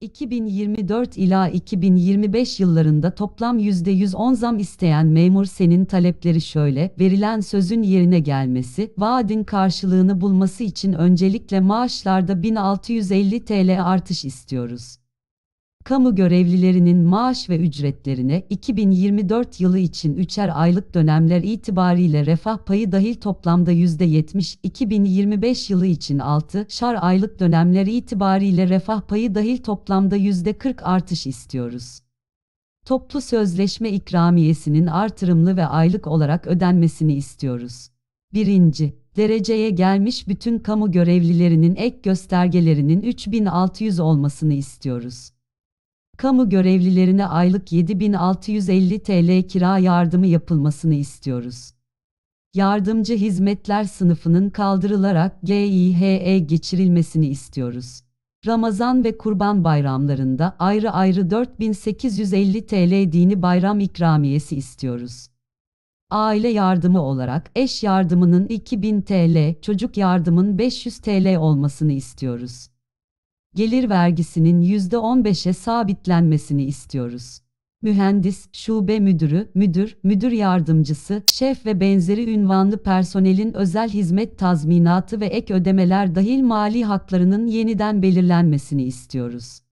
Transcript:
2024 ila 2025 yıllarında toplam %110 zam isteyen memur senin talepleri şöyle, verilen sözün yerine gelmesi, vaadin karşılığını bulması için öncelikle maaşlarda 1650 TL artış istiyoruz kamu görevlilerinin maaş ve ücretlerine 2024 yılı için üçer aylık dönemler itibariyle refah payı dahil toplamda %70, 2025 yılı için 6 şar aylık dönemler itibariyle refah payı dahil toplamda %40 artış istiyoruz. Toplu sözleşme ikramiyesinin artırımlı ve aylık olarak ödenmesini istiyoruz. 1 dereceye gelmiş bütün kamu görevlilerinin ek göstergelerinin 3600 olmasını istiyoruz kamu görevlilerine aylık 7650 TL kira yardımı yapılmasını istiyoruz. Yardımcı hizmetler sınıfının kaldırılarak GİHE geçirilmesini istiyoruz. Ramazan ve Kurban bayramlarında ayrı ayrı 4850 TL dini bayram ikramiyesi istiyoruz. Aile yardımı olarak eş yardımının 2000 TL, çocuk yardımın 500 TL olmasını istiyoruz gelir vergisinin %15'e sabitlenmesini istiyoruz. Mühendis, şube müdürü, müdür, müdür yardımcısı, şef ve benzeri ünvanlı personelin özel hizmet tazminatı ve ek ödemeler dahil mali haklarının yeniden belirlenmesini istiyoruz.